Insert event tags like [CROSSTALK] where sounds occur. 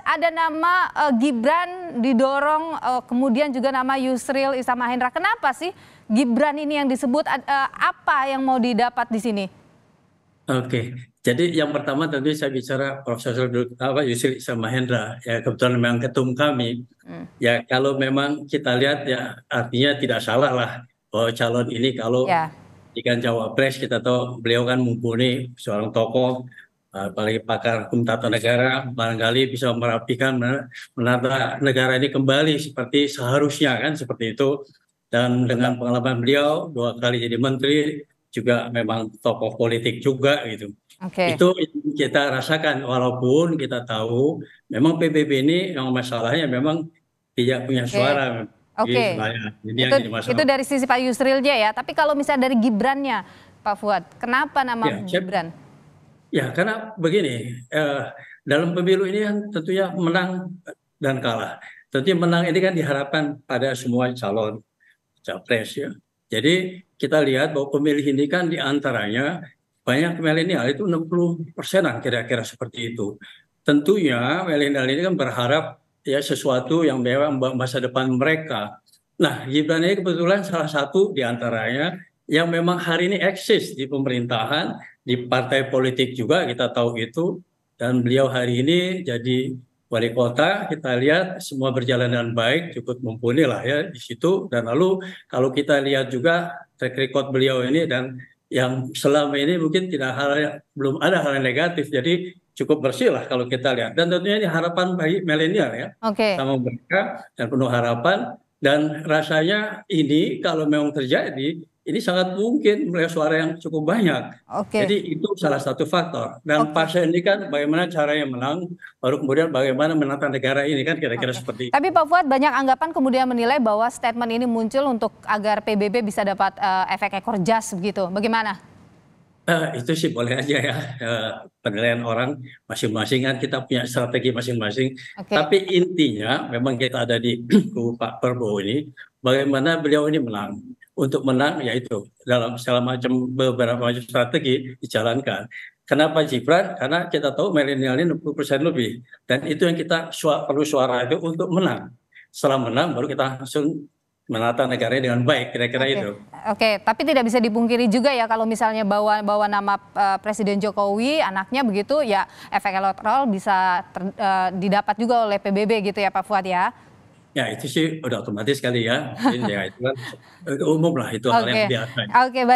ada nama uh, Gibran didorong, uh, kemudian juga nama Yusril Isam Hendra. Kenapa sih Gibran ini yang disebut? Uh, apa yang mau didapat di sini? Oke, jadi yang pertama tentu saya bicara Profesor apa Yusri Samahendra ya kebetulan memang ketum kami. Hmm. Ya kalau memang kita lihat ya artinya tidak salah lah bahwa calon ini kalau yeah. Ya. ikan cawapres kita tahu beliau kan mumpuni seorang tokoh Ah, apalagi pakar hukum tata negara barangkali bisa merapikan menata negara ini kembali seperti seharusnya kan seperti itu dan dengan pengalaman beliau dua kali jadi menteri juga memang tokoh politik juga gitu okay. itu kita rasakan walaupun kita tahu memang PBB ini yang masalahnya memang tidak punya suara Oke, okay. itu, itu dari sisi Pak Yusrilnya ya. Tapi kalau misalnya dari Gibrannya, Pak Fuad, kenapa nama ya, Gibran? Siap. Ya, karena begini, eh, dalam pemilu ini kan tentunya menang dan kalah. Tentunya menang ini kan diharapkan pada semua calon capres ya. Jadi kita lihat bahwa pemilih ini kan diantaranya banyak milenial itu 60 persenan kira-kira seperti itu. Tentunya milenial ini kan berharap ya sesuatu yang memang masa depan mereka. Nah, Gibran ini kebetulan salah satu diantaranya yang memang hari ini eksis di pemerintahan, di partai politik juga kita tahu itu. Dan beliau hari ini jadi wali kota, kita lihat semua berjalan dengan baik, cukup mumpuni lah ya di situ. Dan lalu kalau kita lihat juga track record beliau ini dan yang selama ini mungkin tidak hal yang, belum ada hal yang negatif. Jadi cukup bersih lah kalau kita lihat. Dan tentunya ini harapan bagi milenial ya. Okay. Sama mereka dan penuh harapan. Dan rasanya ini kalau memang terjadi ini sangat mungkin mereka suara yang cukup banyak. Okay. Jadi itu salah satu faktor. Dan okay. pasca ini kan bagaimana cara yang menang, baru kemudian bagaimana menata negara ini kan kira-kira okay. seperti itu. Tapi Pak Fuad banyak anggapan kemudian menilai bahwa statement ini muncul untuk agar PBB bisa dapat uh, efek ekor jas begitu. Bagaimana? Uh, itu sih boleh aja ya uh, penilaian orang masing-masing kan kita punya strategi masing-masing. Okay. Tapi intinya memang kita ada di [CLEARS THROAT] kubu Pak Prabowo ini bagaimana beliau ini menang untuk menang yaitu dalam segala macam beberapa macam strategi dijalankan. Kenapa Gibran? Karena kita tahu milenial ini 60% lebih dan itu yang kita suara, perlu suara itu untuk menang. Setelah menang baru kita langsung menata negaranya dengan baik kira-kira okay. itu. Oke, okay. tapi tidak bisa dipungkiri juga ya kalau misalnya bawa bawa nama uh, Presiden Jokowi anaknya begitu ya efek elektoral bisa ter, uh, didapat juga oleh PBB gitu ya Pak Fuad ya. Ya itu sih udah otomatis kali ya. Jadi, ya itu kan eh, umum lah itu okay. hal yang biasa. Oke okay, baik.